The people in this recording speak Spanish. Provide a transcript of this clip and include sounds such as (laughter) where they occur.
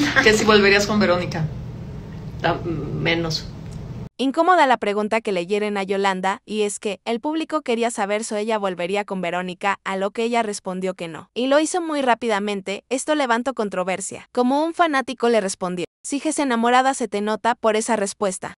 (laughs) que si volverías con Verónica. menos. Incómoda la pregunta que le hieren a Yolanda, y es que el público quería saber si ella volvería con Verónica, a lo que ella respondió que no. Y lo hizo muy rápidamente, esto levantó controversia. Como un fanático le respondió, Sigues enamorada se te nota por esa respuesta.